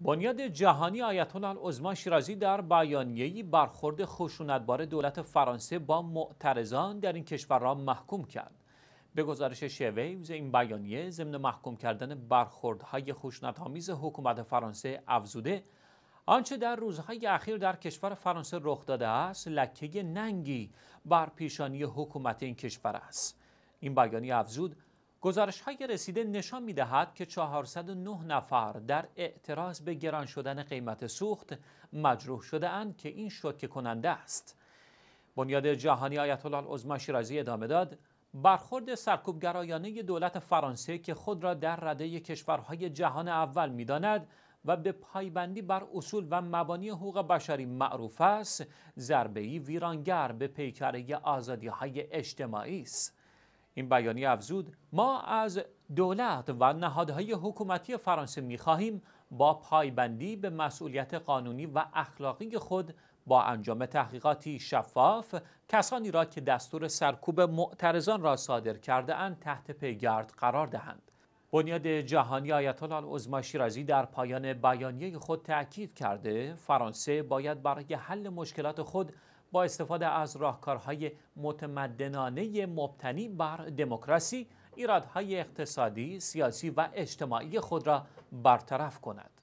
بنیاد جهانی آیت الله عظما شیرازی در بیانیه‌ای برخورد خشونتبار دولت فرانسه با معترضان در این کشور را محکوم کرد. به گزارش شویوز این بیانیه ضمن محکوم کردن برخوردهای خشونت‌آمیز حکومت فرانسه افزوده آنچه در روزهای اخیر در کشور فرانسه رخ داده است لکه ننگی بر پیشانی حکومت این کشور است. این بیانیه افزود گزارش های رسیده نشان می دهد که 409 نفر در اعتراض به گران شدن قیمت سوخت مجروح شده اند که این شوکه کننده است. بنیاد جهانی آیت الله العظما شیرازی ادامه داد برخورد سرکوبگرایانه دولت فرانسه که خود را در رده کشورهای جهان اول داند و به پایبندی بر اصول و مبانی حقوق بشری معروف است ضربه‌ای ویرانگر به پیکره آزادی های اجتماعی است این بیانیه افزود ما از دولت و نهادهای حکومتی فرانسه میخواهیم با پایبندی به مسئولیت قانونی و اخلاقی خود با انجام تحقیقاتی شفاف کسانی را که دستور سرکوب معترضان را صادر کرده اند تحت پیگرد قرار دهند بنیاد جهانی آیت الله شیرازی در پایان بیانیه خود تاکید کرده فرانسه باید برای حل مشکلات خود با استفاده از راهکارهای متمدنانه مبتنی بر دموکراسی ایرادهای اقتصادی، سیاسی و اجتماعی خود را برطرف کند.